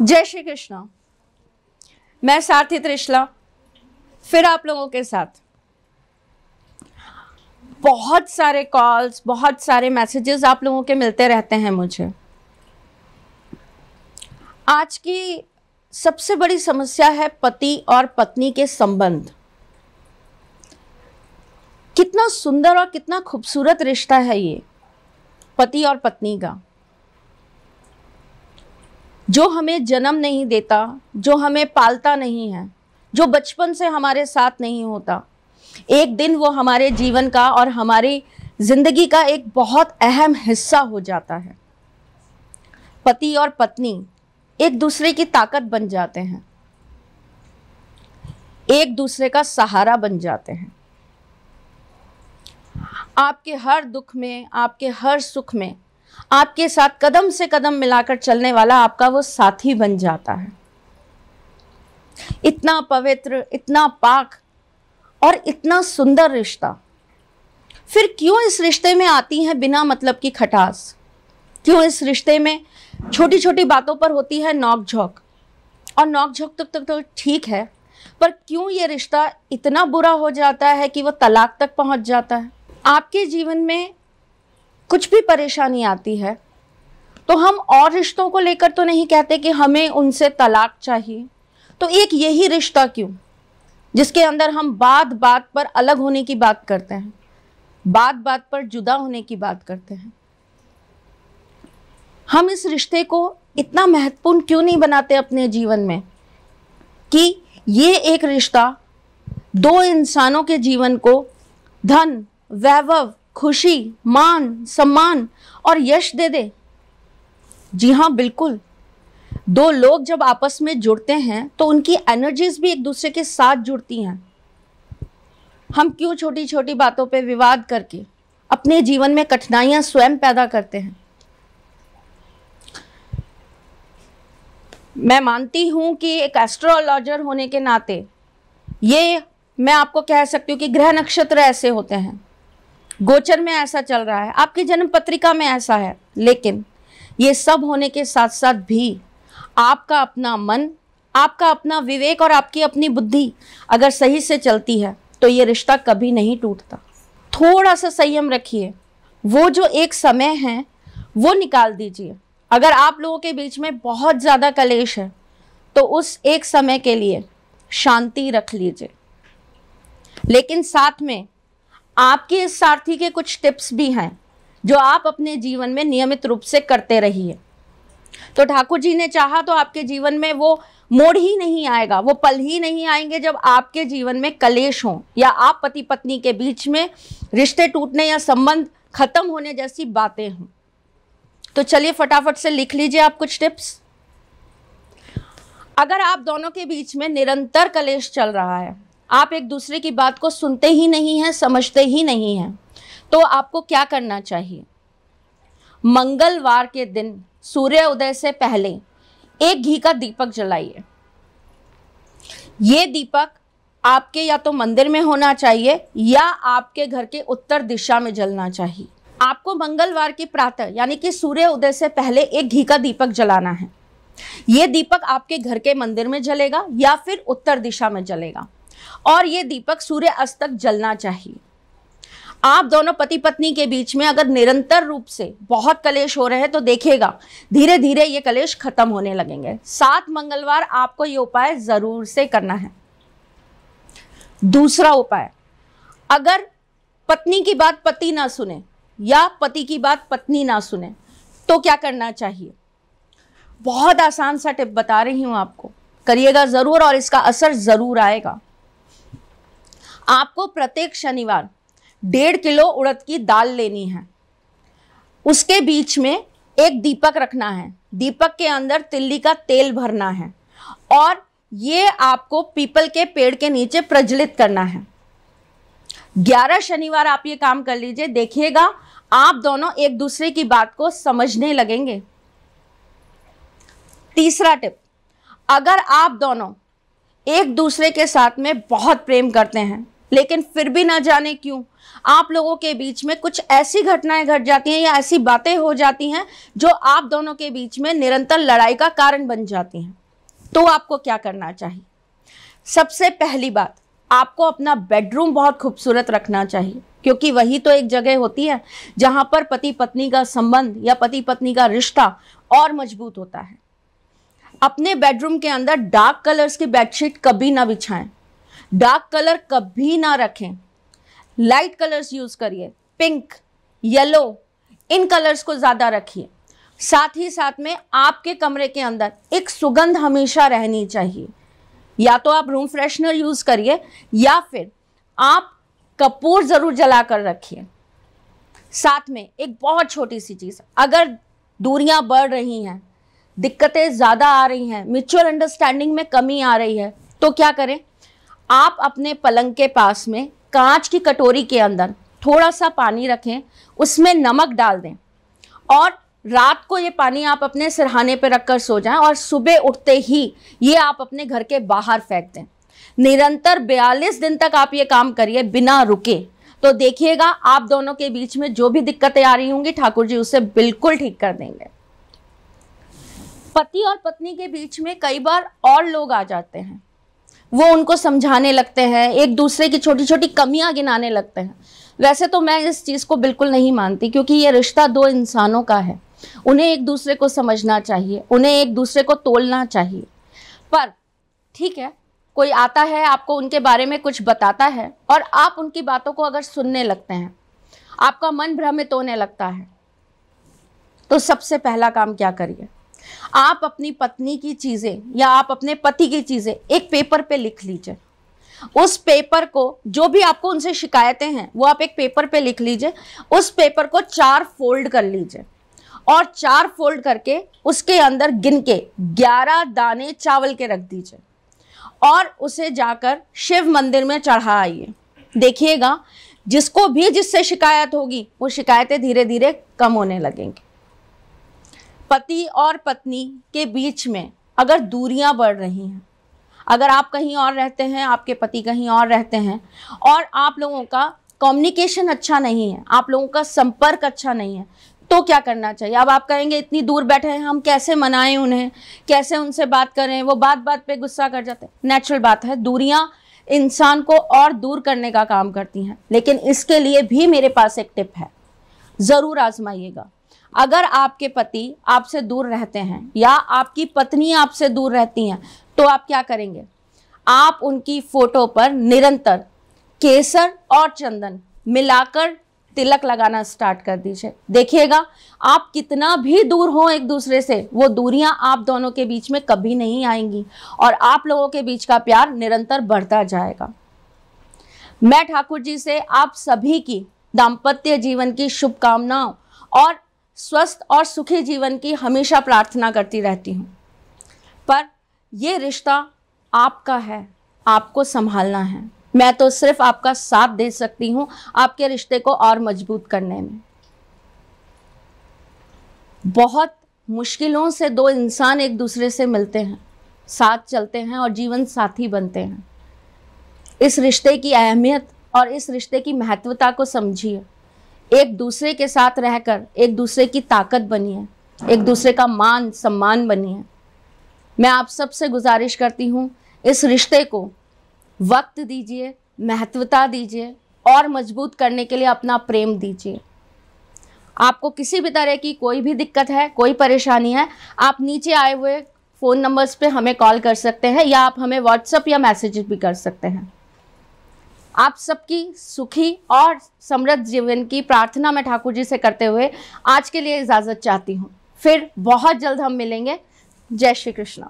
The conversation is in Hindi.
जय श्री कृष्णा मैं सारथी त्रिशला फिर आप लोगों के साथ बहुत सारे कॉल्स बहुत सारे मैसेजेस आप लोगों के मिलते रहते हैं मुझे आज की सबसे बड़ी समस्या है पति और पत्नी के संबंध कितना सुंदर और कितना खूबसूरत रिश्ता है ये पति और पत्नी का जो हमें जन्म नहीं देता जो हमें पालता नहीं है जो बचपन से हमारे साथ नहीं होता एक दिन वो हमारे जीवन का और हमारी ज़िंदगी का एक बहुत अहम हिस्सा हो जाता है पति और पत्नी एक दूसरे की ताकत बन जाते हैं एक दूसरे का सहारा बन जाते हैं आपके हर दुख में आपके हर सुख में आपके साथ कदम से कदम मिलाकर चलने वाला आपका वो साथी बन जाता है इतना पवित्र इतना पाक और इतना सुंदर रिश्ता फिर क्यों इस रिश्ते में आती है बिना मतलब की खटास क्यों इस रिश्ते में छोटी छोटी बातों पर होती है नोकझोंक और नोकझोंक तो तक तो, तो ठीक है पर क्यों ये रिश्ता इतना बुरा हो जाता है कि वो तलाक तक पहुंच जाता है आपके जीवन में कुछ भी परेशानी आती है तो हम और रिश्तों को लेकर तो नहीं कहते कि हमें उनसे तलाक चाहिए तो एक यही रिश्ता क्यों जिसके अंदर हम बात बात पर अलग होने की बात करते हैं बात बात पर जुदा होने की बात करते हैं हम इस रिश्ते को इतना महत्वपूर्ण क्यों नहीं बनाते अपने जीवन में कि ये एक रिश्ता दो इंसानों के जीवन को धन वैभव खुशी मान सम्मान और यश दे दे जी हाँ बिल्कुल दो लोग जब आपस में जुड़ते हैं तो उनकी एनर्जीज भी एक दूसरे के साथ जुड़ती हैं हम क्यों छोटी छोटी बातों पे विवाद करके अपने जीवन में कठिनाइयां स्वयं पैदा करते हैं मैं मानती हूं कि एक एस्ट्रोलॉजर होने के नाते ये मैं आपको कह सकती हूँ कि ग्रह नक्षत्र ऐसे होते हैं गोचर में ऐसा चल रहा है आपकी जन्म पत्रिका में ऐसा है लेकिन ये सब होने के साथ साथ भी आपका अपना मन आपका अपना विवेक और आपकी अपनी बुद्धि अगर सही से चलती है तो ये रिश्ता कभी नहीं टूटता थोड़ा सा संयम रखिए वो जो एक समय है वो निकाल दीजिए अगर आप लोगों के बीच में बहुत ज़्यादा कलेश है तो उस एक समय के लिए शांति रख लीजिए लेकिन साथ में आपके इस सारथी के कुछ टिप्स भी हैं जो आप अपने जीवन में नियमित रूप से करते रहिए तो ठाकुर जी ने चाहा तो आपके जीवन में वो मोड़ ही नहीं आएगा वो पल ही नहीं आएंगे जब आपके जीवन में कलेश हो या आप पति पत्नी के बीच में रिश्ते टूटने या संबंध खत्म होने जैसी बातें हों तो चलिए फटाफट से लिख लीजिए आप कुछ टिप्स अगर आप दोनों के बीच में निरंतर कलेश चल रहा है आप एक दूसरे की बात को सुनते ही नहीं हैं समझते ही नहीं हैं तो आपको क्या करना चाहिए मंगलवार के दिन सूर्य उदय से पहले एक घी का दीपक जलाइए ये दीपक आपके या तो मंदिर में होना चाहिए या आपके घर के उत्तर दिशा में जलना चाहिए आपको मंगलवार की प्रातः यानी कि सूर्य उदय से पहले एक घी का दीपक जलाना है ये दीपक आपके घर के मंदिर में जलेगा या फिर उत्तर दिशा में जलेगा और ये दीपक सूर्य अस्त तक जलना चाहिए आप दोनों पति पत्नी के बीच में अगर निरंतर रूप से बहुत कलेश हो रहे हैं तो देखेगा धीरे धीरे ये कलेश खत्म होने लगेंगे सात मंगलवार आपको ये उपाय जरूर से करना है दूसरा उपाय अगर पत्नी की बात पति ना सुने या पति की बात पत्नी ना सुने तो क्या करना चाहिए बहुत आसान सा टिप बता रही हूं आपको करिएगा ज़रूर और इसका असर ज़रूर आएगा आपको प्रत्येक शनिवार डेढ़ किलो उड़द की दाल लेनी है उसके बीच में एक दीपक रखना है दीपक के अंदर तिल्ली का तेल भरना है और ये आपको पीपल के पेड़ के नीचे प्रज्वलित करना है ग्यारह शनिवार आप ये काम कर लीजिए देखिएगा आप दोनों एक दूसरे की बात को समझने लगेंगे तीसरा टिप अगर आप दोनों एक दूसरे के साथ में बहुत प्रेम करते हैं लेकिन फिर भी ना जाने क्यों आप लोगों के बीच में कुछ ऐसी घटनाएं घट जाती हैं या ऐसी बातें हो जाती हैं जो आप दोनों के बीच में निरंतर लड़ाई का कारण बन जाती हैं तो आपको क्या करना चाहिए सबसे पहली बात आपको अपना बेडरूम बहुत खूबसूरत रखना चाहिए क्योंकि वही तो एक जगह होती है जहां पर पति पत्नी का संबंध या पति पत्नी का रिश्ता और मजबूत होता है अपने बेडरूम के अंदर डार्क कलर्स की बेडशीट कभी ना बिछाएं डार्क कलर कभी ना रखें लाइट कलर्स यूज़ करिए पिंक येलो इन कलर्स को ज़्यादा रखिए साथ ही साथ में आपके कमरे के अंदर एक सुगंध हमेशा रहनी चाहिए या तो आप रूम फ्रेशनर यूज़ करिए या फिर आप कपूर ज़रूर जला कर रखिए साथ में एक बहुत छोटी सी चीज़ अगर दूरियां बढ़ रही हैं दिक्कतें ज़्यादा आ रही हैं म्यूचुअल अंडरस्टैंडिंग में कमी आ रही है तो क्या करें आप अपने पलंग के पास में कांच की कटोरी के अंदर थोड़ा सा पानी रखें उसमें नमक डाल दें और रात को ये पानी आप अपने सिरहाने पर रखकर सो जाएं और सुबह उठते ही ये आप अपने घर के बाहर फेंक दें निरंतर 42 दिन तक आप ये काम करिए बिना रुके तो देखिएगा आप दोनों के बीच में जो भी दिक्कतें आ रही होंगी ठाकुर जी उसे बिल्कुल ठीक कर देंगे पति और पत्नी के बीच में कई बार और लोग आ जाते हैं वो उनको समझाने लगते हैं एक दूसरे की छोटी छोटी कमियां गिनाने लगते हैं वैसे तो मैं इस चीज़ को बिल्कुल नहीं मानती क्योंकि ये रिश्ता दो इंसानों का है उन्हें एक दूसरे को समझना चाहिए उन्हें एक दूसरे को तोलना चाहिए पर ठीक है कोई आता है आपको उनके बारे में कुछ बताता है और आप उनकी बातों को अगर सुनने लगते हैं आपका मन भ्रमित होने लगता है तो सबसे पहला काम क्या करिए आप अपनी पत्नी की चीज़ें या आप अपने पति की चीज़ें एक पेपर पे लिख लीजिए उस पेपर को जो भी आपको उनसे शिकायतें हैं वो आप एक पेपर पे लिख लीजिए उस पेपर को चार फोल्ड कर लीजिए और चार फोल्ड करके उसके अंदर गिन के ग्यारह दाने चावल के रख दीजिए और उसे जाकर शिव मंदिर में चढ़ा आइए देखिएगा जिसको भी जिससे शिकायत होगी वो शिकायतें धीरे धीरे कम होने लगेंगी पति और पत्नी के बीच में अगर दूरियां बढ़ रही हैं अगर आप कहीं और रहते हैं आपके पति कहीं और रहते हैं और आप लोगों का कम्युनिकेशन अच्छा नहीं है आप लोगों का संपर्क अच्छा नहीं है तो क्या करना चाहिए अब आप कहेंगे इतनी दूर बैठे हैं हम कैसे मनाएं उन्हें कैसे उनसे बात करें वो बात बात पे गुस्सा कर जाते हैं नेचुरल बात है दूरियाँ इंसान को और दूर करने का काम करती हैं लेकिन इसके लिए भी मेरे पास एक टिप है ज़रूर आजमाइएगा अगर आपके पति आपसे दूर रहते हैं या आपकी पत्नी आपसे दूर रहती हैं तो आप क्या करेंगे आप उनकी फोटो पर निरंतर केसर और चंदन मिलाकर तिलक लगाना स्टार्ट कर दीजिए देखिएगा आप कितना भी दूर हो एक दूसरे से वो दूरियां आप दोनों के बीच में कभी नहीं आएंगी और आप लोगों के बीच का प्यार निरंतर बढ़ता जाएगा मैं ठाकुर जी से आप सभी की दाम्पत्य जीवन की शुभकामनाओं और स्वस्थ और सुखी जीवन की हमेशा प्रार्थना करती रहती हूँ पर यह रिश्ता आपका है आपको संभालना है मैं तो सिर्फ आपका साथ दे सकती हूँ आपके रिश्ते को और मजबूत करने में बहुत मुश्किलों से दो इंसान एक दूसरे से मिलते हैं साथ चलते हैं और जीवन साथी बनते हैं इस रिश्ते की अहमियत और इस रिश्ते की महत्वता को समझिए एक दूसरे के साथ रहकर एक दूसरे की ताकत बनी है एक दूसरे का मान सम्मान बनी है मैं आप सबसे गुजारिश करती हूँ इस रिश्ते को वक्त दीजिए महत्वता दीजिए और मजबूत करने के लिए अपना प्रेम दीजिए आपको किसी भी तरह की कोई भी दिक्कत है कोई परेशानी है आप नीचे आए हुए फ़ोन नंबर्स पे हमें कॉल कर सकते हैं या आप हमें व्हाट्सअप या मैसेज भी कर सकते हैं आप सबकी सुखी और समृद्ध जीवन की प्रार्थना मैं ठाकुर जी से करते हुए आज के लिए इजाज़त चाहती हूँ फिर बहुत जल्द हम मिलेंगे जय श्री कृष्ण